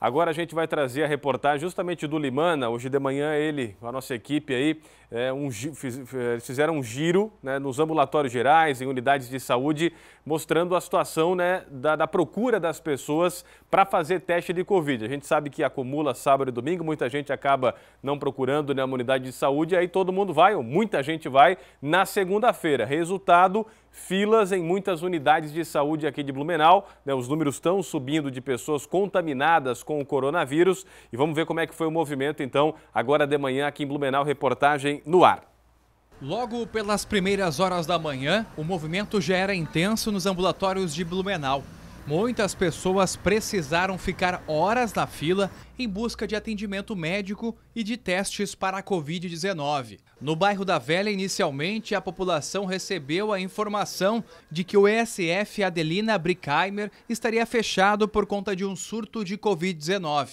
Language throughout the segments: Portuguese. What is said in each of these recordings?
Agora a gente vai trazer a reportagem justamente do Limana. Hoje de manhã ele, a nossa equipe aí, é, um, fizeram um giro né, nos ambulatórios gerais, em unidades de saúde, mostrando a situação né, da, da procura das pessoas para fazer teste de Covid. A gente sabe que acumula sábado e domingo, muita gente acaba não procurando né, uma unidade de saúde, aí todo mundo vai, ou muita gente vai, na segunda-feira. Resultado, filas em muitas unidades de saúde aqui de Blumenau. Né? Os números estão subindo de pessoas contaminadas com o coronavírus. E vamos ver como é que foi o movimento, então, agora de manhã aqui em Blumenau. Reportagem no ar. Logo pelas primeiras horas da manhã, o movimento já era intenso nos ambulatórios de Blumenau. Muitas pessoas precisaram ficar horas na fila em busca de atendimento médico e de testes para a Covid-19. No bairro da Velha, inicialmente, a população recebeu a informação de que o ESF Adelina Brickheimer estaria fechado por conta de um surto de Covid-19.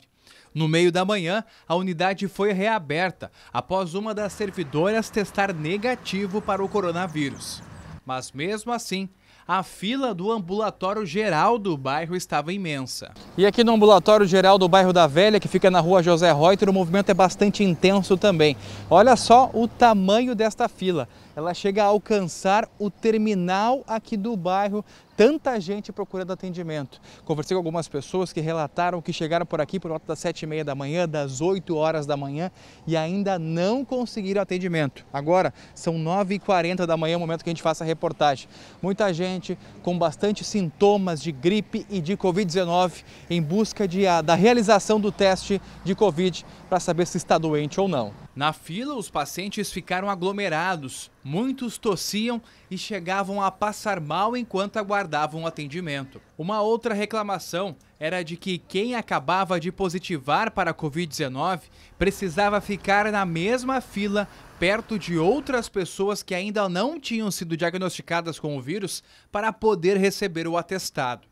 No meio da manhã, a unidade foi reaberta após uma das servidoras testar negativo para o coronavírus. Mas mesmo assim, a fila do ambulatório geral do bairro estava imensa. E aqui no ambulatório geral do bairro da Velha, que fica na rua José Reuter, o movimento é bastante intenso também. Olha só o tamanho desta fila ela chega a alcançar o terminal aqui do bairro, tanta gente procurando atendimento. Conversei com algumas pessoas que relataram que chegaram por aqui por volta das sete e meia da manhã, das 8 horas da manhã e ainda não conseguiram atendimento. Agora são 9 e 40 da manhã, é o momento que a gente faça a reportagem. Muita gente com bastante sintomas de gripe e de Covid-19 em busca de, da realização do teste de Covid para saber se está doente ou não. Na fila, os pacientes ficaram aglomerados, muitos tossiam e chegavam a passar mal enquanto aguardavam o atendimento. Uma outra reclamação era de que quem acabava de positivar para a Covid-19 precisava ficar na mesma fila perto de outras pessoas que ainda não tinham sido diagnosticadas com o vírus para poder receber o atestado.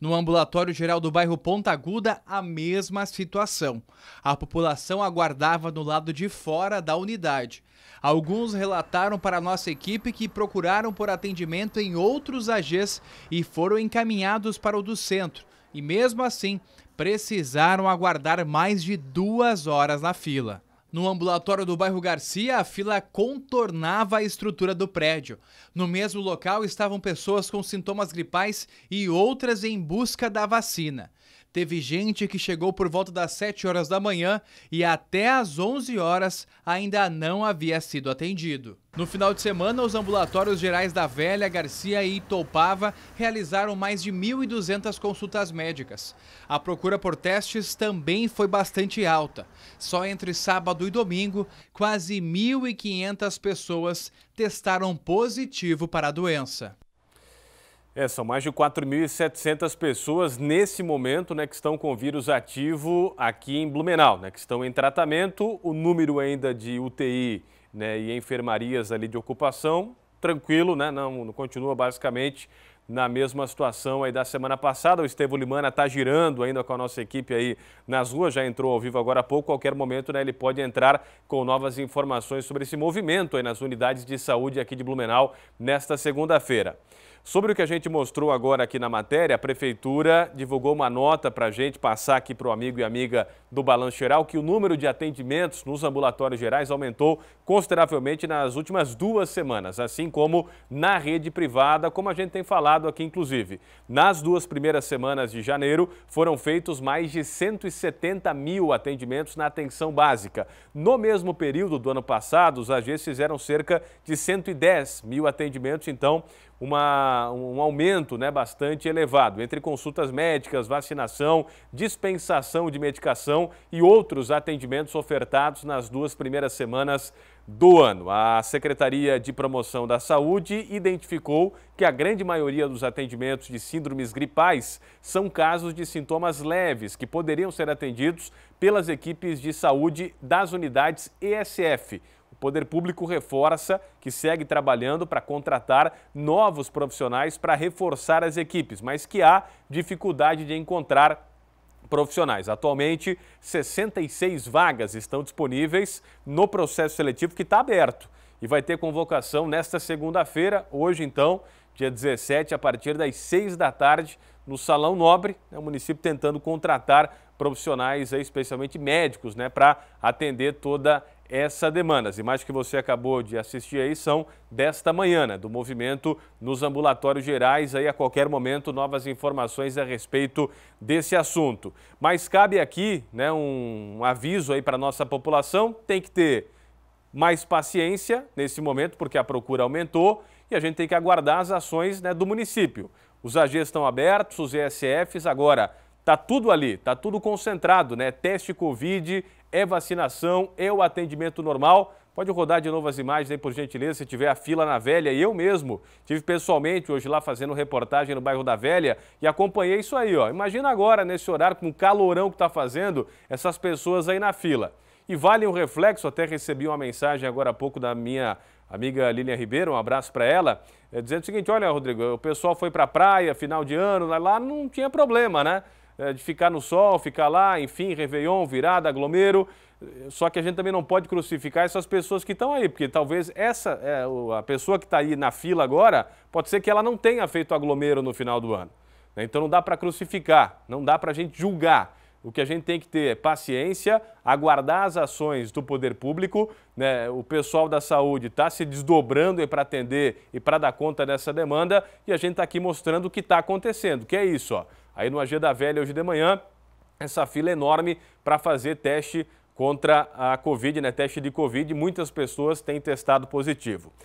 No ambulatório geral do bairro Ponta Aguda, a mesma situação. A população aguardava no lado de fora da unidade. Alguns relataram para a nossa equipe que procuraram por atendimento em outros AGs e foram encaminhados para o do centro. E mesmo assim, precisaram aguardar mais de duas horas na fila. No ambulatório do bairro Garcia, a fila contornava a estrutura do prédio. No mesmo local estavam pessoas com sintomas gripais e outras em busca da vacina. Teve gente que chegou por volta das 7 horas da manhã e até as 11 horas ainda não havia sido atendido. No final de semana, os ambulatórios gerais da Velha, Garcia e Itoupava realizaram mais de 1.200 consultas médicas. A procura por testes também foi bastante alta. Só entre sábado e domingo, quase 1.500 pessoas testaram positivo para a doença. É, são mais de 4.700 pessoas nesse momento né, que estão com vírus ativo aqui em Blumenau, né, que estão em tratamento. O número ainda de UTI né, e enfermarias ali de ocupação, tranquilo, né, não, não continua basicamente na mesma situação aí da semana passada. O Estevão Limana está girando ainda com a nossa equipe aí nas ruas, já entrou ao vivo agora há pouco. Qualquer momento né, ele pode entrar com novas informações sobre esse movimento aí nas unidades de saúde aqui de Blumenau nesta segunda-feira. Sobre o que a gente mostrou agora aqui na matéria, a Prefeitura divulgou uma nota para a gente passar aqui para o amigo e amiga do Balanço Geral que o número de atendimentos nos ambulatórios gerais aumentou consideravelmente nas últimas duas semanas, assim como na rede privada, como a gente tem falado aqui inclusive. Nas duas primeiras semanas de janeiro foram feitos mais de 170 mil atendimentos na atenção básica. No mesmo período do ano passado, os agentes fizeram cerca de 110 mil atendimentos, então uma um aumento né, bastante elevado, entre consultas médicas, vacinação, dispensação de medicação e outros atendimentos ofertados nas duas primeiras semanas do ano. A Secretaria de Promoção da Saúde identificou que a grande maioria dos atendimentos de síndromes gripais são casos de sintomas leves que poderiam ser atendidos pelas equipes de saúde das unidades ESF. O poder público reforça que segue trabalhando para contratar novos profissionais para reforçar as equipes, mas que há dificuldade de encontrar profissionais. Atualmente, 66 vagas estão disponíveis no processo seletivo que está aberto e vai ter convocação nesta segunda-feira, hoje então, dia 17, a partir das 6 da tarde, no Salão Nobre, né, o município tentando contratar profissionais, especialmente médicos, né, para atender toda essa demanda. As imagens que você acabou de assistir aí são desta manhã, né, do movimento nos ambulatórios gerais. Aí a qualquer momento novas informações a respeito desse assunto. Mas cabe aqui né, um aviso aí para a nossa população: tem que ter mais paciência nesse momento, porque a procura aumentou e a gente tem que aguardar as ações né, do município. Os AGs estão abertos, os ESFs agora. Tá tudo ali, tá tudo concentrado, né? Teste Covid, é vacinação, é o atendimento normal. Pode rodar de novo as imagens aí, por gentileza, se tiver a fila na Velha. E eu mesmo tive pessoalmente hoje lá fazendo reportagem no bairro da Velha e acompanhei isso aí, ó. Imagina agora, nesse horário, com o calorão que tá fazendo, essas pessoas aí na fila. E vale um reflexo, até recebi uma mensagem agora há pouco da minha amiga Lilian Ribeiro, um abraço para ela, é, dizendo o seguinte: olha, Rodrigo, o pessoal foi para a praia, final de ano, lá não tinha problema, né? É, de ficar no sol, ficar lá, enfim, Réveillon, virada, aglomero. Só que a gente também não pode crucificar essas pessoas que estão aí, porque talvez essa, é, a pessoa que está aí na fila agora, pode ser que ela não tenha feito aglomero no final do ano. Né? Então não dá para crucificar, não dá para a gente julgar. O que a gente tem que ter é paciência, aguardar as ações do poder público. Né? O pessoal da saúde está se desdobrando para atender e para dar conta dessa demanda. E a gente está aqui mostrando o que está acontecendo, que é isso. Ó. Aí no Agenda Velha, hoje de manhã, essa fila enorme para fazer teste contra a Covid, né? teste de Covid. Muitas pessoas têm testado positivo.